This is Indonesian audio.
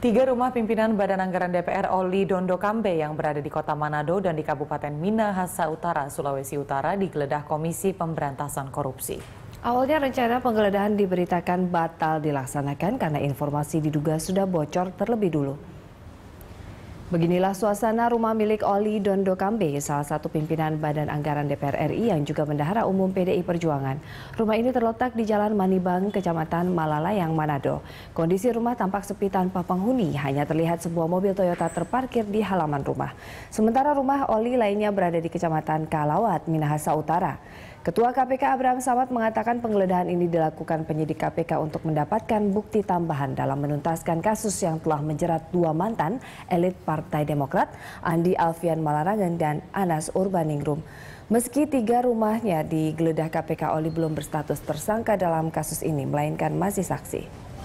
Tiga rumah pimpinan Badan Anggaran DPR Oli Dondo Kambe yang berada di kota Manado dan di Kabupaten Minahasa Utara, Sulawesi Utara digeledah Komisi Pemberantasan Korupsi. Awalnya rencana penggeledahan diberitakan batal dilaksanakan karena informasi diduga sudah bocor terlebih dulu. Beginilah suasana rumah milik Oli Dondo Kambe, salah satu pimpinan Badan Anggaran DPR RI yang juga bendahara umum PDI Perjuangan. Rumah ini terletak di Jalan Manibang, Kecamatan Malalayang, Manado. Kondisi rumah tampak sepi tanpa penghuni, hanya terlihat sebuah mobil Toyota terparkir di halaman rumah. Sementara rumah Oli lainnya berada di Kecamatan Kalawat, Minahasa Utara. Ketua KPK Abraham Samad mengatakan penggeledahan ini dilakukan penyidik KPK untuk mendapatkan bukti tambahan dalam menuntaskan kasus yang telah menjerat dua mantan elit Partai Demokrat, Andi Alfian Malarangen dan Anas Urbaningrum. Meski tiga rumahnya digeledah KPK, Oli belum berstatus tersangka dalam kasus ini, melainkan masih saksi.